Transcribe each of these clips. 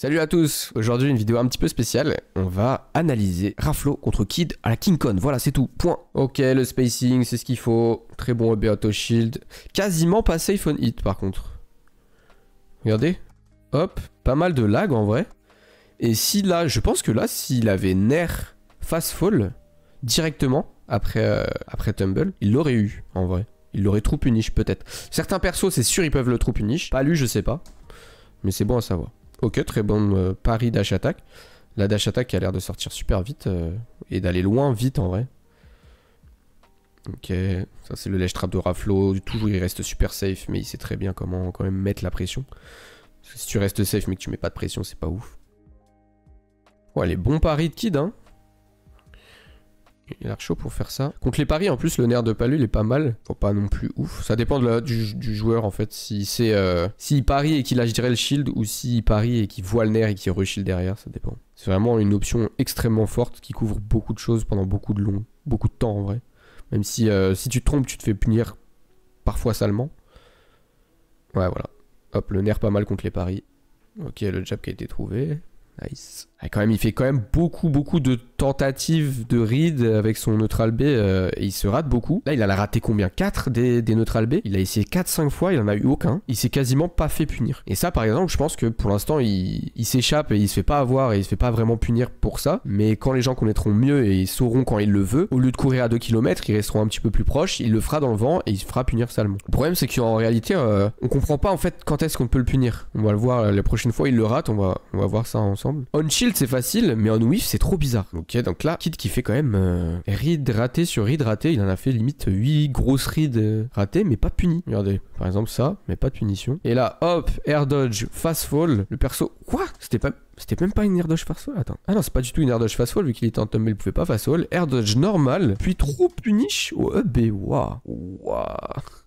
Salut à tous, aujourd'hui une vidéo un petit peu spéciale, on va analyser Raflo contre Kid à la King Kong, voilà c'est tout, point. Ok le spacing c'est ce qu'il faut, très bon EB auto shield, quasiment pas safe on hit par contre. Regardez, hop, pas mal de lag en vrai. Et si là, je pense que là s'il avait nerf fast fall directement après, euh, après tumble, il l'aurait eu en vrai. Il l'aurait trop niche peut-être. Certains persos c'est sûr ils peuvent le trop niche pas lui je sais pas, mais c'est bon à savoir. Ok, très bon euh, pari dash attack. La dash attack a l'air de sortir super vite euh, et d'aller loin vite en vrai. Ok, ça c'est le lèche trap de Raflo. Toujours il reste super safe, mais il sait très bien comment quand même mettre la pression. Si tu restes safe mais que tu mets pas de pression, c'est pas ouf. Ouais, les bons paris de Kid, hein. Il a l'air chaud pour faire ça. Contre les paris, en plus, le nerf de palu, est pas mal. Faut pas non plus ouf. Ça dépend de la, du, joueur, en fait. Si c'est, euh, s'il parie et qu'il lâche le shield, ou s'il parie et qu'il voit le nerf et qu'il re-shield derrière, ça dépend. C'est vraiment une option extrêmement forte qui couvre beaucoup de choses pendant beaucoup de long, beaucoup de temps, en vrai. Même si, euh, si tu te trompes, tu te fais punir parfois salement. Ouais, voilà. Hop, le nerf pas mal contre les paris. Ok, le jab qui a été trouvé. Nice. Ah, quand même, il fait quand même beaucoup, beaucoup de tentatives de read avec son neutral B euh, et il se rate beaucoup. Là, il a raté combien 4 des, des neutral B Il a essayé 4-5 fois, il en a eu aucun. Il s'est quasiment pas fait punir. Et ça, par exemple, je pense que pour l'instant, il, s'échappe et il se fait pas avoir et il se fait pas vraiment punir pour ça. Mais quand les gens connaîtront mieux et sauront quand il le veut, au lieu de courir à 2 km, ils resteront un petit peu plus proches, il le fera dans le vent et il se fera punir salement. Le problème, c'est qu'en réalité, euh, on comprend pas en fait quand est-ce qu'on peut le punir. On va le voir euh, la prochaine fois, il le rate, on va, on va voir ça ensemble. On shield c'est facile, mais on whiff c'est trop bizarre. Ok, donc là, kit qui fait quand même euh, ride raté sur ride raté. il en a fait limite 8 grosses rides euh, ratées, mais pas puni. Regardez, par exemple ça, mais pas de punition. Et là, hop, air dodge, fast fall, le perso. Quoi C'était C'était même pas une air dodge fast fall, attends. Ah non, c'est pas du tout une air dodge fast fall vu qu'il était en mais il pouvait pas fast fall. Air dodge normal, puis trop punish au EB. Waouh. Waouh.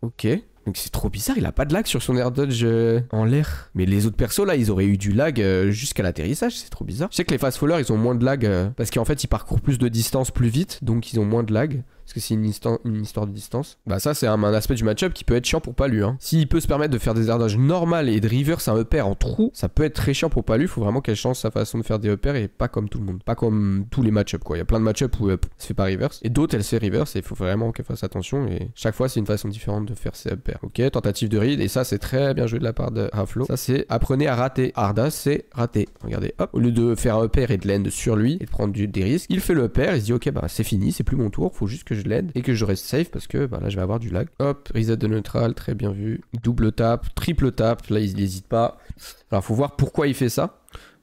Ok. Donc c'est trop bizarre, il a pas de lag sur son air dodge euh. en l'air. Mais les autres persos là, ils auraient eu du lag euh, jusqu'à l'atterrissage, c'est trop bizarre. Je sais que les fast followers, ils ont moins de lag euh, parce qu'en fait, ils parcourent plus de distance plus vite, donc ils ont moins de lag parce que c'est une, histoire de distance. Bah ça c'est un, aspect du match-up qui peut être chiant pour Palu. Hein. S'il peut se permettre de faire des ardages normales et de reverse un upper en trou, ça peut être très chiant pour Palu. Faut vraiment qu'elle change sa façon de faire des uppers et pas comme tout le monde. Pas comme tous les match quoi. Il y a plein de match où up euh, se fait pas reverse et d'autres elle se fait reverse et il faut vraiment qu'elle fasse attention et chaque fois c'est une façon différente de faire ses uppers. Ok, tentative de read et ça c'est très bien joué de la part de Raflo. Ça c'est apprenez à rater. Arda c'est rater. Regardez, hop, au lieu de faire un upper et de l'end sur lui et de prendre des risques, il fait le upper, il se dit ok bah c'est fini, c'est plus mon tour, faut juste que l'aide et que je reste safe parce que bah, là je vais avoir du lag. Hop, reset de neutral, très bien vu. Double tap, triple tap, là il n'hésite pas. Alors faut voir pourquoi il fait ça.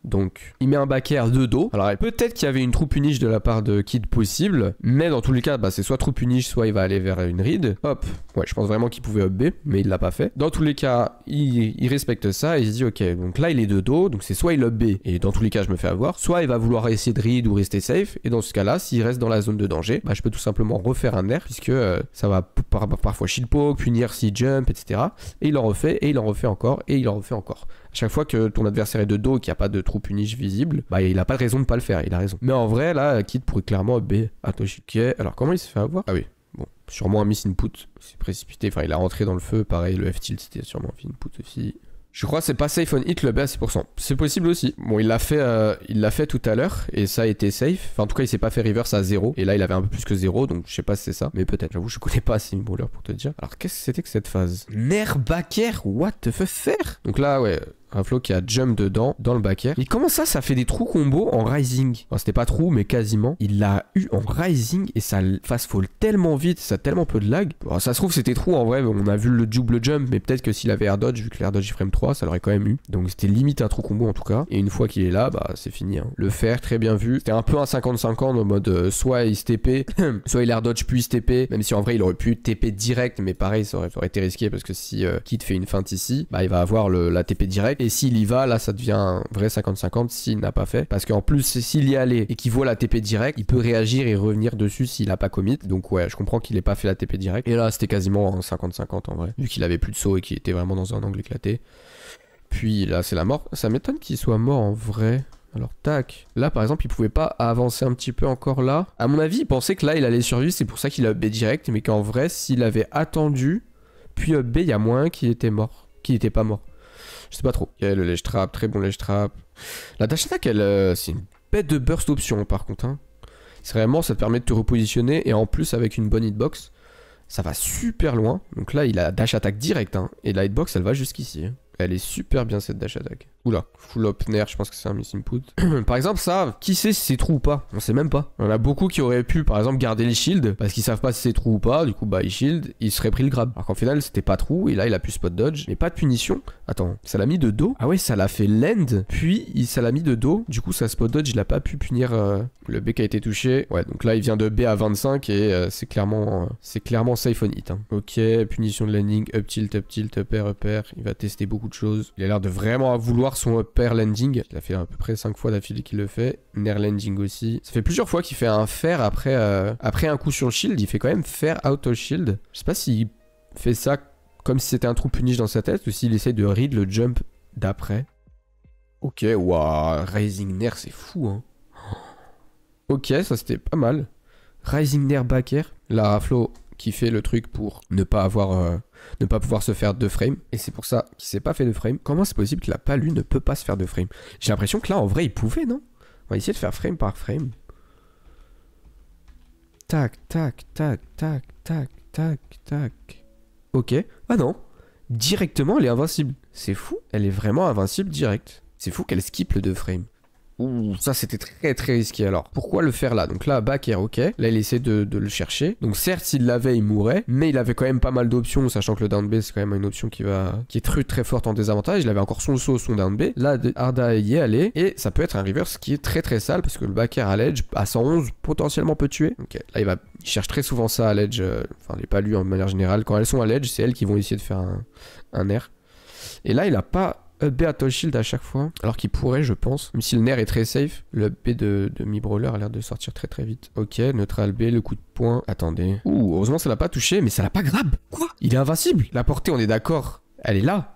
Donc, il met un backer de dos. Alors, peut-être qu'il y avait une troupe uniche de la part de Kid possible, mais dans tous les cas, bah, c'est soit troupe uniche, soit il va aller vers une ride. Hop. Ouais, je pense vraiment qu'il pouvait up B, mais il l'a pas fait. Dans tous les cas, il, respecte ça et il se dit, ok, donc là, il est de dos, donc c'est soit il up B, et dans tous les cas, je me fais avoir, soit il va vouloir essayer de ride ou rester safe, et dans ce cas-là, s'il reste dans la zone de danger, bah, je peux tout simplement refaire un air, puisque euh, ça va parfois shield poke, punir si jump, etc. Et il en refait, et il en refait encore, et il en refait encore. Chaque fois que ton adversaire est de dos et qu'il n'y a pas de troupe uniche visible, bah il a pas de raison de pas le faire, il a raison. Mais en vrai, là, Kid pourrait clairement B à Toshike. Alors comment il s'est fait avoir Ah oui, bon, sûrement un miss input. s'est précipité, enfin il a rentré dans le feu, pareil, le F-tilt c'était sûrement un input aussi. Je crois que c'est pas safe on hit le B à 6%. C'est possible aussi. Bon, il l'a fait, euh, il l'a fait tout à l'heure et ça a été safe. Enfin, en tout cas, il s'est pas fait reverse à 0. Et là, il avait un peu plus que 0, donc je sais pas si c'est ça. Mais peut-être. J'avoue, je connais pas une bouleur pour te dire. Alors, qu'est-ce que c'était que cette phase Nerbaker, what the fuck faire Donc là, ouais, un flow qui a jump dedans, dans le back air. Et comment ça, ça fait des trous combo en rising c'était pas trop, mais quasiment. Il l'a eu en rising et ça fast fall tellement vite, ça a tellement peu de lag. Bon, ça se trouve, c'était trop, en vrai, on a vu le double jump, mais peut-être que s'il avait air dodge, vu que l'air dodge frame 3, ça l'aurait quand même eu. Donc, c'était limite un trou combo en tout cas. Et une fois qu'il est là, bah, c'est fini. Hein. Le faire, très bien vu. C'était un peu un 55 50 en mode euh, soit il se TP, soit il air dodge puis il se TP, même si en vrai, il aurait pu TP direct, mais pareil, ça aurait, été risqué parce que si euh, fait une feinte ici, bah, il va avoir la TP direct et s'il y va, là, ça devient un vrai 50-50 s'il n'a pas fait. Parce qu'en plus, s'il y allait et qu'il voit la TP direct, il peut réagir et revenir dessus s'il a pas commit. Donc ouais, je comprends qu'il ait pas fait la TP direct. Et là, c'était quasiment un 50-50 en vrai. Vu qu'il avait plus de saut et qu'il était vraiment dans un angle éclaté. Puis là, c'est la mort. Ça m'étonne qu'il soit mort en vrai. Alors tac. Là par exemple il pouvait pas avancer un petit peu encore là. À mon avis il pensait que là il allait survivre, c'est pour ça qu'il a B direct, mais qu'en vrai s'il avait attendu, puis B il y a moins qu'il était mort, qu'il n'était pas mort. Je sais pas trop. Il y a le Ledge trap, très bon Ledge trap. La dash attack, elle, euh, c'est une bête de burst option par contre. Hein. C'est Vraiment, ça te permet de te repositionner et en plus avec une bonne hitbox, ça va super loin. Donc là, il a dash attack direct hein. et la hitbox, elle va jusqu'ici. Hein. Elle est super bien cette dash attack. Oula, full up je pense que c'est un miss input. par exemple, ça, qui sait si c'est true ou pas On sait même pas. On a beaucoup qui auraient pu, par exemple, garder les shields parce qu'ils savent pas si c'est true ou pas. Du coup, bah, ils shield, ils serait pris le grab. Alors qu'en final, c'était pas true et là, il a pu spot dodge. Mais pas de punition. Attends, ça l'a mis de dos. Ah ouais, ça l'a fait land, puis ça l'a mis de dos. Du coup, sa spot dodge, il a pas pu punir euh, le B qui a été touché. Ouais, donc là, il vient de B à 25 et euh, c'est clairement, euh, c'est clairement safe on hit. Hein. Ok, punition de landing, up tilt, up tilt, up air, up air. Il va tester beaucoup il a l'air de vraiment vouloir son upper landing. Il a fait à peu près 5 fois d'affilée qu'il le fait. Nair landing aussi. Ça fait plusieurs fois qu'il fait un fair après, euh, après un coup sur le shield. Il fait quand même fair out of shield. Je sais pas s'il fait ça comme si c'était un trou punish dans sa tête ou s'il essaie de read le jump d'après. Ok, waouh, Rising Nair, c'est fou, hein. Ok, ça c'était pas mal. Rising Nair Backer. La Flo qui fait le truc pour ne pas avoir euh, ne pas pouvoir se faire deux frames. Et c'est pour ça qu'il s'est pas fait de frame. Comment c'est possible que la palue ne peut pas se faire de frame J'ai l'impression que là, en vrai, il pouvait, non On va essayer de faire frame par frame. Tac, tac, tac, tac, tac, tac, tac. Ok. Ah non. Directement, elle est invincible. C'est fou. Elle est vraiment invincible direct. C'est fou qu'elle skippe le deux frames. Ouh, ça c'était très très risqué alors. Pourquoi le faire là Donc là, back air, ok. Là, il essaie de, le chercher. Donc certes, s'il l'avait, il mourait. Mais il avait quand même pas mal d'options, sachant que le down B, c'est quand même une option qui va qui est très très forte en désavantage. Il avait encore son saut, son down B. Là, Arda y est allé. Et ça peut être un reverse qui est très très sale, parce que le back air à l'edge, à 111, potentiellement peut tuer. Ok, là, il va... cherche très souvent ça à l'edge. Euh, enfin, n'est pas lui en manière générale. Quand elles sont à l'edge, c'est elles qui vont essayer de faire un, un air. Et là, il n'a pas up B à toll shield à chaque fois. Alors qu'il pourrait, je pense. Même si le nerf est très safe. Le up B de, de Mi Brawler a l'air de sortir très très vite. Ok, neutral B, le coup de poing. Attendez. Ouh, heureusement ça l'a pas touché, mais ça l'a pas grab. Quoi Il est invincible. La portée, on est d'accord. Elle est là.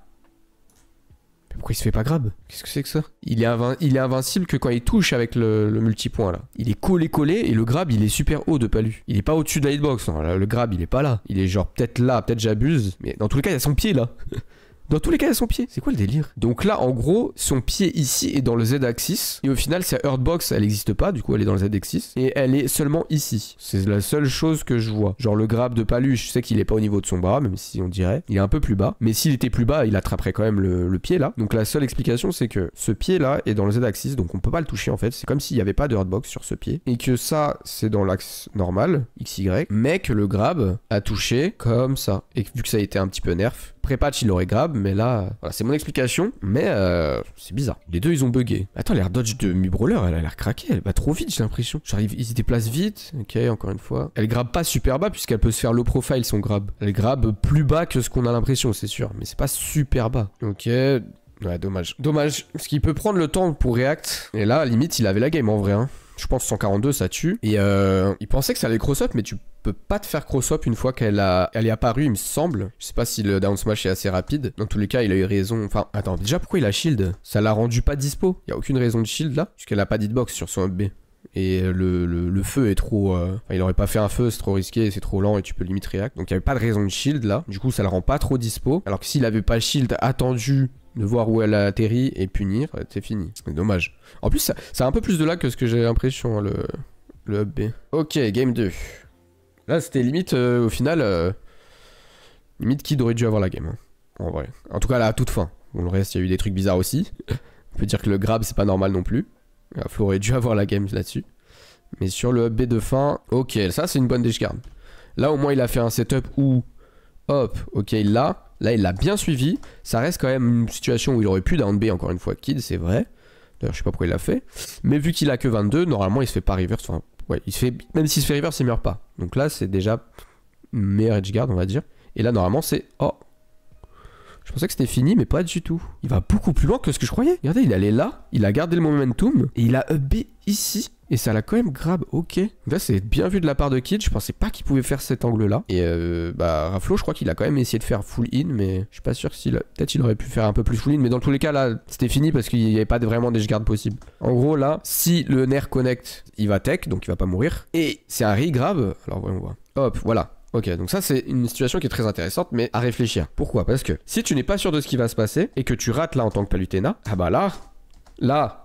Mais pourquoi il se fait pas grab Qu'est-ce que c'est que ça il est, il est, invincible que quand il touche avec le, le multipoint là. Il est collé collé et le grab il est super haut de palu. Il est pas au-dessus de la hitbox. Non, le grab il est pas là. Il est genre peut-être là, peut-être j'abuse. Mais dans tous les cas il y a son pied là. Dans tous les cas, c'est son pied. C'est quoi le délire Donc là, en gros, son pied ici est dans le Z-axis. Et au final, sa hurtbox, elle n'existe pas. Du coup, elle est dans le Z-axis. Et elle est seulement ici. C'est la seule chose que je vois. Genre le grab de Paluche, je sais qu'il n'est pas au niveau de son bras, même si on dirait. Il est un peu plus bas. Mais s'il était plus bas, il attraperait quand même le, pied là. Donc la seule explication, c'est que ce pied là est dans le Z-axis. Donc on peut pas le toucher en fait. C'est comme s'il n'y avait pas de hurtbox sur ce pied. Et que ça, c'est dans l'axe normal, XY. Mais que le grab a touché comme ça. Et vu que ça a été un petit peu nerf, Prépatch il aurait grab, mais là, voilà, c'est mon explication, mais euh, c'est bizarre. Les deux ils ont bugué. Attends, l'air dodge de Mi Brawler, elle a l'air craquée, elle va trop vite, j'ai l'impression. J'arrive, il se déplace vite, ok, encore une fois. Elle grab pas super bas puisqu'elle peut se faire low profile son grab. Elle grab plus bas que ce qu'on a l'impression, c'est sûr, mais c'est pas super bas. Ok, Ouais, dommage. Dommage. Parce qu'il peut prendre le temps pour React. Et là, limite, il avait la game en vrai. Hein je pense 142 ça tue. Et euh, il pensait que ça allait cross-up, mais tu peux pas te faire cross-up une fois qu'elle a... elle est apparue, il me semble. Je sais pas si le down smash est assez rapide. Dans tous les cas, il a eu raison. Enfin, attends, déjà pourquoi il a shield Ça l'a rendu pas dispo. Il y a aucune raison de shield là, puisqu'elle a pas box sur son B. Et le, feu est trop. Euh, il aurait pas fait un feu, c'est trop risqué, c'est trop lent et tu peux limite react. Donc il n'y avait pas de raison de shield là. Du coup, ça le rend pas trop dispo. Alors que s'il avait pas shield attendu de voir où elle a atterri et punir, c'est fini. C'est dommage. En plus, ça, un peu plus de là que ce que j'ai l'impression, hein, le, le B. Ok, game 2. Là, c'était limite, euh, au final, euh, limite qui aurait dû avoir la game. Hein, en vrai. En tout cas, là, à toute fin. Bon, le reste, il y a eu des trucs bizarres aussi. On peut dire que le grab, c'est pas normal non plus. Il euh, Flo aurait dû avoir la game là-dessus. Mais sur le B de fin, ok, ça, c'est une bonne décharge Là, au moins, il a fait un setup où, hop, ok, il l'a. Là, il l'a bien suivi. Ça reste quand même une situation où il aurait pu down B encore une fois Kid, c'est vrai. D'ailleurs, je sais pas pourquoi il l'a fait. Mais vu qu'il a que 22, normalement, il se fait pas reverse. Enfin, ouais, il se fait, même s'il se fait reverse, il meurt pas. Donc là, c'est déjà meilleur edge guard, on va dire. Et là, normalement, c'est. Oh Je pensais que c'était fini, mais pas du tout. Il va beaucoup plus loin que ce que je croyais. Regardez, il allait là, il a gardé le momentum, et il a up B ici. Et ça l'a quand même grave, ok. Là, c'est bien vu de la part de Kid. Je pensais pas qu'il pouvait faire cet angle-là. Et euh, bah, Raflo, je crois qu'il a quand même essayé de faire full in, mais je suis pas sûr s'il Peut-être il aurait pu faire un peu plus full in, mais dans tous les cas, là, c'était fini parce qu'il n'y avait pas vraiment des gardes possibles. En gros, là, si le nerf connecte, il va tech, donc il va pas mourir. Et c'est Harry grab, Alors, voyons voir. Hop, voilà. Ok, donc ça c'est une situation qui est très intéressante, mais à réfléchir. Pourquoi Parce que si tu n'es pas sûr de ce qui va se passer et que tu rates là en tant que Palutena, ah bah là, là,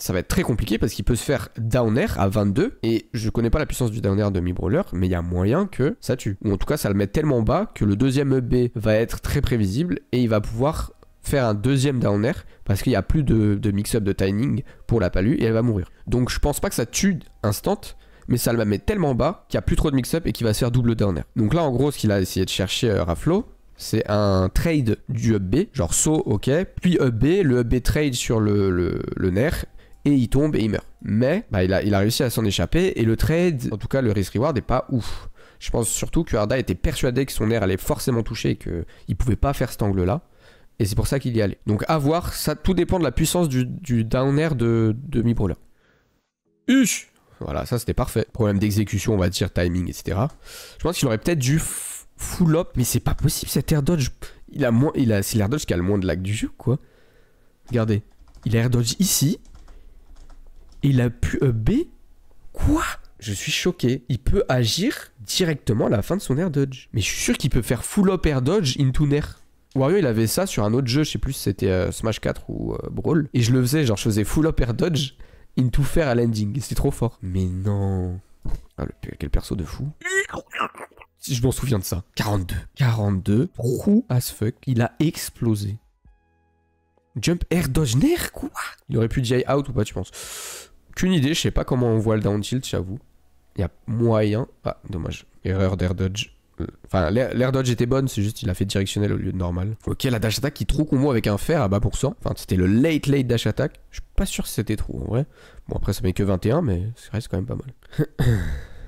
ça va être très compliqué parce qu'il peut se faire down air à 22 et je connais pas la puissance du down air de mi brawler mais il y a moyen que ça tue ou en tout cas ça le met tellement bas que le deuxième e B va être très prévisible et il va pouvoir faire un deuxième down air parce qu'il y a plus de, mix-up de timing pour la palue et elle va mourir. Donc je pense pas que ça tue instant, mais ça le met tellement bas qu'il y a plus trop de mix-up et qu'il va se faire double down air. Donc là en gros ce qu'il a essayé de chercher à euh, Raflo, c'est un trade du up e B, genre saut, ok, puis up e B, le up B trade sur le nerf il tombe et il meurt. Mais bah, il, a, réussi à s'en échapper et le trade, en tout cas le risk reward n'est pas ouf. Je pense surtout que Arda était persuadé que son air allait forcément toucher et qu'il pouvait pas faire cet angle là. Et c'est pour ça qu'il y allait. Donc à voir, ça tout dépend de la puissance du, down air de, de Brawler Voilà, ça c'était parfait. Problème d'exécution, on va dire, timing, etc. Je pense qu'il aurait peut-être dû full up, mais c'est pas possible cet air dodge. Il a moins, il a, c'est l'air dodge qui a le moins de lag du jeu, quoi. Regardez, il a air dodge ici, il a pu euh, B Quoi Je suis choqué. Il peut agir directement à la fin de son air dodge. Mais je suis sûr qu'il peut faire full up air dodge into nerf. Wario il avait ça sur un autre jeu, je sais plus si c'était euh, Smash 4 ou euh, Brawl. Et je le faisais, genre je faisais full up air dodge into fair à landing. C'était trop fort. Mais non. Ah le, quel perso de fou. Si je m'en souviens de ça. 42. 42. Trou as fuck. Il a explosé. Jump air dodge nerf? quoi Il aurait pu DI out ou pas tu penses aucune idée, je sais pas comment on voit le down tilt, j'avoue. Il y a moyen. Ah, dommage. Erreur d'air dodge. Euh, enfin, l'air dodge était bonne, c'est juste il a fait directionnel au lieu de normal. Ok, la dash attack qui trop moi avec un fer à bas pour cent. Enfin, c'était le late late dash attack. Je suis pas sûr si c'était trop en vrai. Bon, après, ça met que 21, mais ça reste quand même pas mal.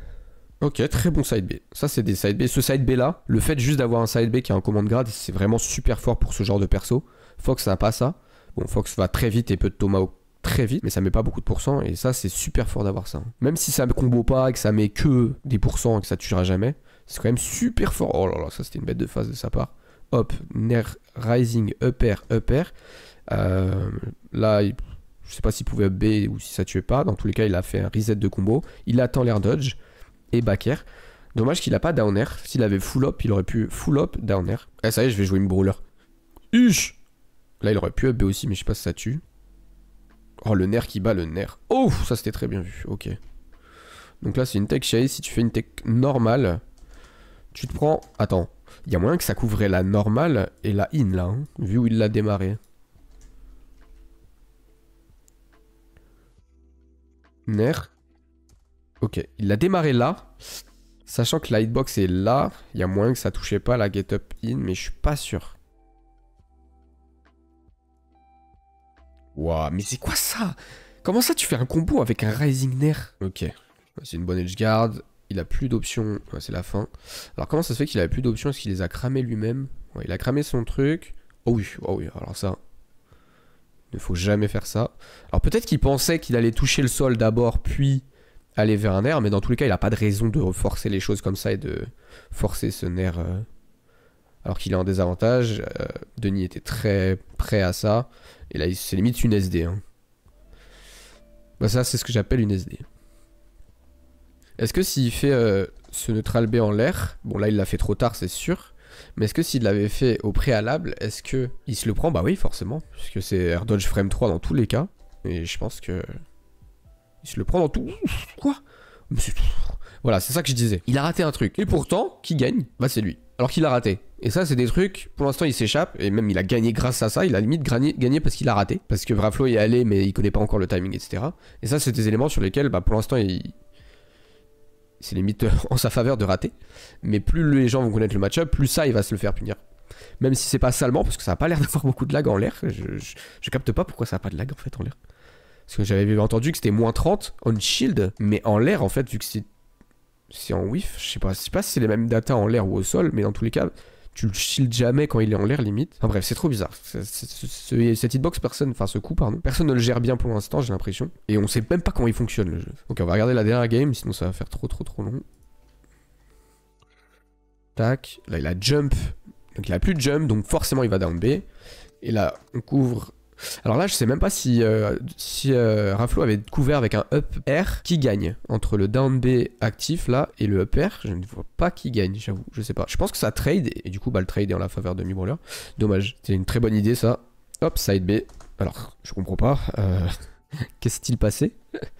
ok, très bon side B. Ça, c'est des side B. Ce side B là, le fait juste d'avoir un side B qui a un command grade, c'est vraiment super fort pour ce genre de perso. Fox n'a pas ça. Bon, Fox va très vite et peu de tomahawk très vite, mais ça met pas beaucoup de pourcents et ça c'est super fort d'avoir ça. Hein. Même si ça me combo pas, que ça met que des pourcents et que ça tuera jamais, c'est quand même super fort. Oh là là, ça c'était une bête de phase de sa part. Hop, nerf rising, upper, upper. Euh, là, je sais pas s'il pouvait B ou si ça tuait pas. Dans tous les cas, il a fait un reset de combo. Il attend l'air dodge et back air. Dommage qu'il a pas down air. S'il avait full up, il aurait pu full up, down air. Eh, ça y est, je vais jouer une brûleur Uch Là, il aurait pu up B aussi, mais je sais pas si ça tue. Oh, le nerf qui bat le nerf. Oh, ça c'était très bien vu. Ok. Donc là, c'est une tech chase. Si tu fais une tech normale, tu te prends. Attends. Il y a moyen que ça couvrait la normale et la in là, hein, vu où il l'a démarré. Nerf. Ok, il l'a démarré là. Sachant que la hitbox est là, il y a moyen que ça touchait pas la get up in, mais je suis pas sûr. Waouh, mais c'est quoi ça Comment ça tu fais un combo avec un Rising Nair Ok, c'est une bonne edge guard. Il a plus d'options, c'est la fin. Alors comment ça se fait qu'il a plus d'options Est-ce qu'il les a cramés lui-même Il a cramé son truc. Oh oui, oh oui, alors ça, il ne faut jamais faire ça. Alors peut-être qu'il pensait qu'il allait toucher le sol d'abord, puis aller vers un nerf, mais dans tous les cas, il n'a pas de raison de forcer les choses comme ça et de forcer ce nerf alors qu'il est en désavantage. Euh, Denis était très prêt à ça. Et là, c'est limite une SD. Hein. Bah ça, c'est ce que j'appelle une SD. Est-ce que s'il fait euh, ce neutral B en l'air, bon là il l'a fait trop tard c'est sûr, mais est-ce que s'il l'avait fait au préalable, est-ce que il se le prend Bah oui forcément, puisque c'est Air Frame 3 dans tous les cas, et je pense que... Il se le prend dans tout... Quoi Voilà, c'est ça que je disais. Il a raté un truc, et pourtant, qui gagne Bah c'est lui, alors qu'il a raté. Et ça, c'est des trucs, pour l'instant, il s'échappe, et même il a gagné grâce à ça, il a limite gagné, parce qu'il a raté, parce que Vraflo est allé, mais il connaît pas encore le timing, etc. Et ça, c'est des éléments sur lesquels, bah, pour l'instant, il... c'est limite en sa faveur de rater. Mais plus les gens vont connaître le match-up, plus ça, il va se le faire punir. Même si c'est pas salement, parce que ça a pas l'air d'avoir beaucoup de lag en l'air, je, capte pas pourquoi ça a pas de lag en fait en l'air. Parce que j'avais entendu que c'était moins 30 on shield, mais en l'air, en fait, vu que c'est en whiff, je sais pas, je sais pas si c'est les mêmes datas en l'air ou au sol, mais dans tous les cas, tu le shield jamais quand il est en l'air limite. Enfin bref, c'est trop bizarre. cette hitbox, personne, enfin ce coup, pardon, personne ne le gère bien pour l'instant, j'ai l'impression. Et on sait même pas comment il fonctionne le jeu. Donc on va regarder la dernière game, sinon ça va faire trop trop trop long. Tac. Là il a jump. Donc il a plus de jump, donc forcément il va down B. Et là, on couvre alors là, je sais même pas si, euh, si euh, Raflo avait couvert avec un up air qui gagne entre le down B actif là et le up air, Je ne vois pas qui gagne, j'avoue. Je sais pas. Je pense que ça trade et du coup, bah, le trade est en la faveur de Mibrawler. Dommage. C'est une très bonne idée ça. Hop, side B. Alors, je comprends pas. Euh, quest ce qu'il il passé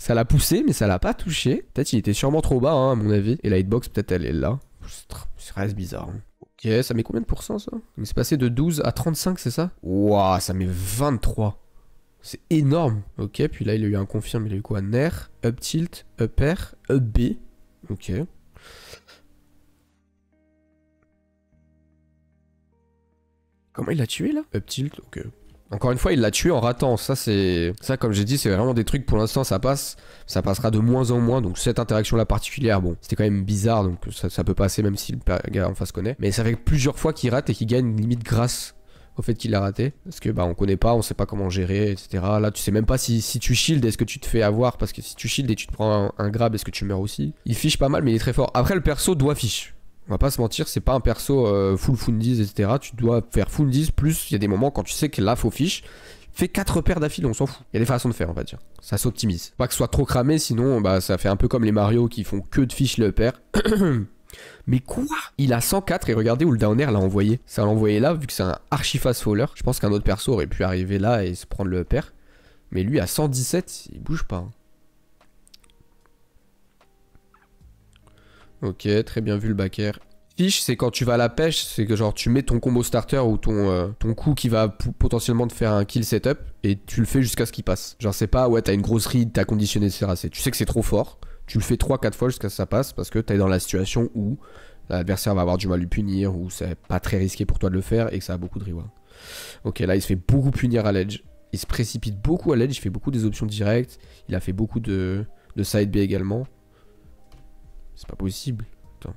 Ça l'a poussé, mais ça l'a pas touché. Peut-être il était sûrement trop bas, hein, à mon avis. Et la hitbox, peut-être elle est là. Ça reste bizarre. Hein. Ok, ça met combien de pourcents ça Il s'est passé de 12 à 35, c'est ça Waouh, ça met 23. C'est énorme. Ok, puis là, il a eu un confirm, il a eu quoi Nerf, up tilt, up air, up B. Ok. Comment il l'a tué là Up tilt, ok. Encore une fois, il l'a tué en ratant. Ça, c'est ça, comme j'ai dit, c'est vraiment des trucs pour l'instant, ça passe. Ça passera de moins en moins. Donc, cette interaction-là particulière, bon, c'était quand même bizarre. Donc, ça, peut passer même si le gars en face connaît. Mais ça fait plusieurs fois qu'il rate et qu'il gagne limite grâce au fait qu'il a raté. Parce que bah on connaît pas, on sait pas comment gérer, etc. Là tu sais même pas si, si tu shield, est-ce que tu te fais avoir Parce que si tu shield et tu te prends un, un grab, est-ce que tu meurs aussi Il fiche pas mal mais il est très fort. Après le perso doit fiche on va pas se mentir, c'est pas un perso euh, full fundis etc. Tu dois faire fundis plus il y a des moments quand tu sais que là, faut fiche. Fais 4 paires d'affilée, on s'en fout. Il y a des façons de faire, on va dire. Ça s'optimise. Pas que ce soit trop cramé, sinon bah, ça fait un peu comme les Mario qui font que de fiches le père Mais quoi Il a 104 et regardez où le Downer l'a envoyé. Ça l'a envoyé là, vu que c'est un archi fast faller. Je pense qu'un autre perso aurait pu arriver là et se prendre le père Mais lui, à 117, il bouge pas. Hein. Ok, très bien vu le backer. Fiche, c'est quand tu vas à la pêche, c'est que genre tu mets ton combo starter ou ton, euh, ton coup qui va potentiellement te faire un kill setup et tu le fais jusqu'à ce qu'il passe. Genre c'est pas ouais t'as une grosse ride, t'as conditionné, etc. Tu sais que c'est trop fort, tu le fais 3-4 fois jusqu'à ce que ça passe parce que t'es dans la situation où l'adversaire va avoir du mal à lui punir ou c'est pas très risqué pour toi de le faire et que ça a beaucoup de reward. Ok, là il se fait beaucoup punir à l'edge. Il se précipite beaucoup à l'edge, il fait beaucoup des options directes, il a fait beaucoup de, de side B également. C'est pas possible. Attends.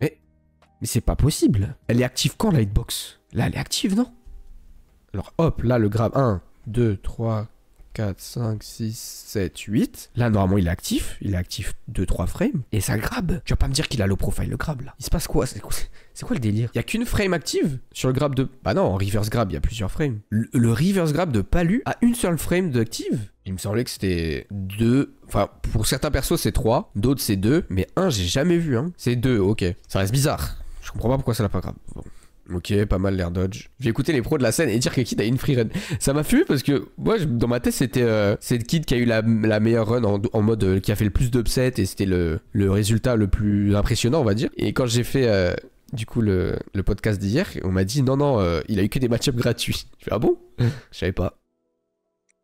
Mais, mais c'est pas possible. Elle est active quand la hitbox Là, elle est active, non Alors hop, là, le grab 1, 2, 3, 4, 5, 6, 7, 8. Là, normalement, il est actif. Il est actif 2-3 frames. Et ça grab. Tu vas pas me dire qu'il a low profile, le grab, là. Il se passe quoi C'est quoi, quoi, le délire Il y a qu'une frame active sur le grab de... Bah non, en reverse grab, il y a plusieurs frames. Le, reverse grab de Palu a une seule frame d'active. Il me semblait que c'était 2... Enfin, pour certains persos, c'est 3. D'autres, c'est 2. Mais 1, j'ai jamais vu, hein. C'est 2, ok. Ça reste bizarre. Je comprends pas pourquoi ça l'a pas grab. Bon. Ok, pas mal l'air dodge. J'ai écouté les pros de la scène et dire que Kid a une free run. Ça m'a fumé parce que moi, dans ma tête, c'était euh, Kid qui a eu la, meilleure run en, mode euh, qui a fait le plus d'upset et c'était le, résultat le plus impressionnant, on va dire. Et quand j'ai fait euh, du coup le, podcast d'hier, on m'a dit non, non, il a eu que des match-ups gratuits. Je fais ah bon Je savais pas.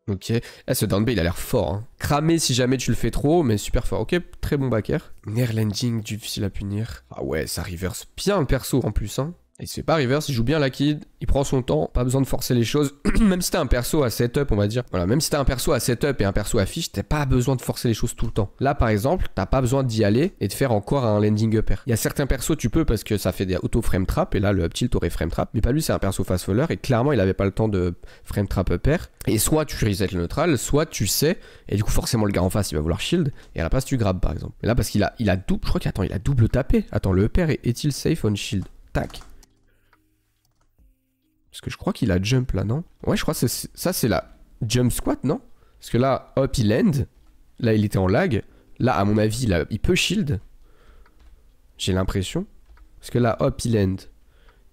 Ok. Ah, ce down il a l'air fort. Hein. Cramé si jamais tu le fais trop, mais super fort. Ok, très bon backer. Nair landing, difficile à punir. Ah ouais, ça reverse bien le perso en plus. Hein. Et c'est pas reverse, il joue bien la kid, il prend son temps, pas besoin de forcer les choses. même si t'as un perso à setup, on va dire. Voilà, même si t'as un perso à setup et un perso à fiche, t'as pas besoin de forcer les choses tout le temps. Là, par exemple, t'as pas besoin d'y aller et de faire encore un landing upper. Il y a certains persos, tu peux parce que ça fait des auto-frame trap, et là, le up tilt aurait frame trap. Mais pas lui, c'est un perso fast follower et clairement, il avait pas le temps de frame trap upper. Et soit tu reset le neutral, soit tu sais, et du coup, forcément, le gars en face, il va vouloir shield, et à la place tu grabes, par exemple. Et là, parce qu'il a, il a double, je crois qu'il a double tapé. Attends, le upper est-il safe on shield Tac, parce que je crois qu'il a jump là, non Ouais, je crois que ça, c'est la jump squat, non Parce que là, hop, il land. Là, il était en lag. Là, à mon avis, là, il peut shield. J'ai l'impression. Parce que là, hop, il land.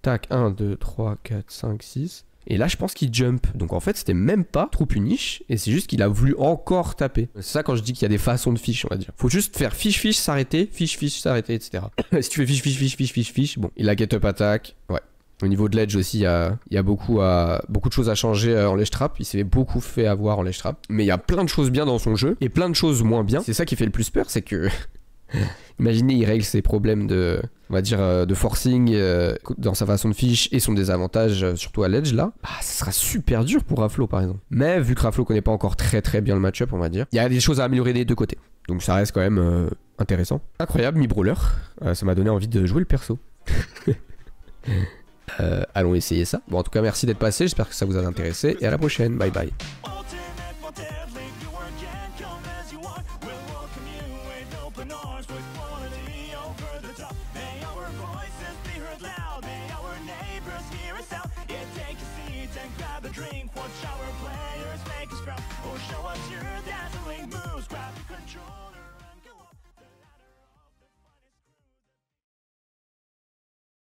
Tac, 1, 2, 3, 4, 5, 6. Et là, je pense qu'il jump. Donc en fait, c'était même pas trop puniche Et c'est juste qu'il a voulu encore taper. C'est ça quand je dis qu'il y a des façons de fish, on va dire. Faut juste faire fish, fish, s'arrêter, Fish, fish, s'arrêter, etc. si tu fais fish, fish, fish, fish, fish, fish. bon. Il a get up attack. Ouais. Au niveau de l'edge aussi, il y a, beaucoup, de choses à changer euh, en ledge trap. Il s'est beaucoup fait avoir en ledge trap. Mais il y a plein de choses bien dans son jeu et plein de choses moins bien. C'est ça qui fait le plus peur, c'est que Imaginez, il règle ses problèmes de, on va dire, euh, de forcing euh, dans sa façon de fiche et son désavantage, surtout à l'edge là. Bah, ça sera super dur pour Raflo par exemple. Mais vu que Raflo connaît pas encore très très bien le match-up, on va dire, il y a des choses à améliorer des deux côtés. Donc ça reste quand même intéressant. Incroyable, mi-brawler. ça m'a donné envie de jouer le perso. Euh, allons essayer ça. Bon, en tout cas, merci d'être passé. J'espère que ça vous a intéressé. Et à la prochaine. Bye bye.